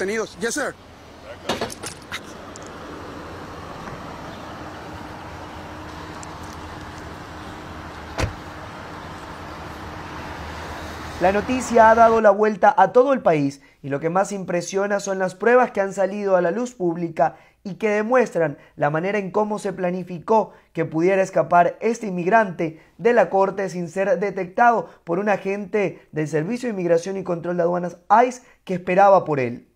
Yes, sir. La noticia ha dado la vuelta a todo el país y lo que más impresiona son las pruebas que han salido a la luz pública y que demuestran la manera en cómo se planificó que pudiera escapar este inmigrante de la corte sin ser detectado por un agente del Servicio de Inmigración y Control de Aduanas ICE que esperaba por él.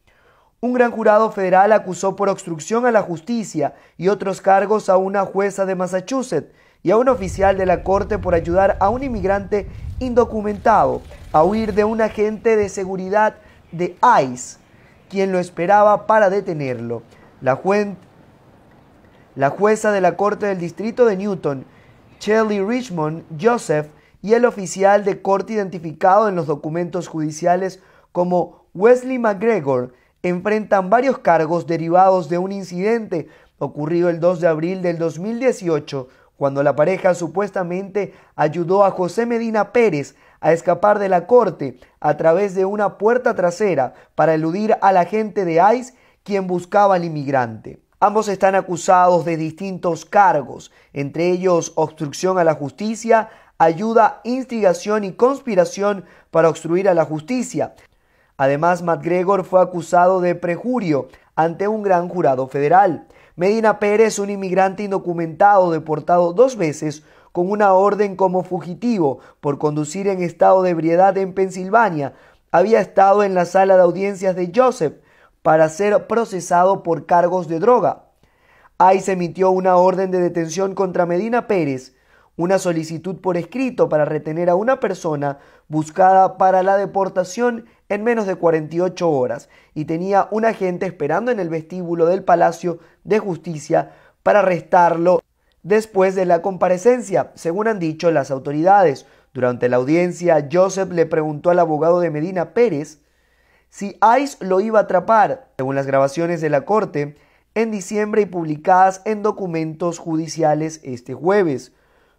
Un gran jurado federal acusó por obstrucción a la justicia y otros cargos a una jueza de Massachusetts y a un oficial de la corte por ayudar a un inmigrante indocumentado a huir de un agente de seguridad de ICE, quien lo esperaba para detenerlo. La, jueza de la corte del distrito de Newton, Shelley Richmond Joseph, y el oficial de corte identificado en los documentos judiciales como Wesley McGregor, enfrentan varios cargos derivados de un incidente ocurrido el 2 de abril del 2018, cuando la pareja supuestamente ayudó a José Medina Pérez a escapar de la corte a través de una puerta trasera para eludir al agente de ICE quien buscaba al inmigrante. Ambos están acusados de distintos cargos, entre ellos obstrucción a la justicia, ayuda, instigación y conspiración para obstruir a la justicia. Además, MacGregor fue acusado de prejurio ante un gran jurado federal. Medina Pérez, un inmigrante indocumentado deportado dos veces con una orden como fugitivo por conducir en estado de ebriedad en Pensilvania, había estado en la sala de audiencias de Joseph para ser procesado por cargos de droga. Ahí se emitió una orden de detención contra Medina Pérez una solicitud por escrito para retener a una persona buscada para la deportación en menos de 48 horas y tenía un agente esperando en el vestíbulo del Palacio de Justicia para arrestarlo después de la comparecencia, según han dicho las autoridades. Durante la audiencia, Joseph le preguntó al abogado de Medina Pérez si ICE lo iba a atrapar, según las grabaciones de la corte, en diciembre y publicadas en documentos judiciales este jueves.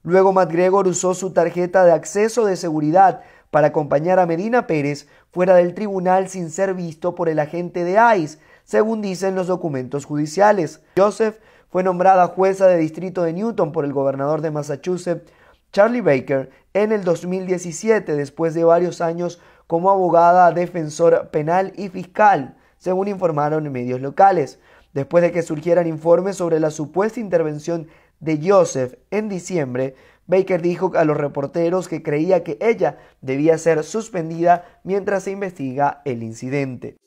Luego Matt usó su tarjeta de acceso de seguridad para acompañar a Medina Pérez fuera del tribunal sin ser visto por el agente de ICE, según dicen los documentos judiciales. Joseph fue nombrada jueza de distrito de Newton por el gobernador de Massachusetts, Charlie Baker, en el 2017, después de varios años como abogada, defensor penal y fiscal, según informaron medios locales. Después de que surgieran informes sobre la supuesta intervención de Joseph en diciembre, Baker dijo a los reporteros que creía que ella debía ser suspendida mientras se investiga el incidente.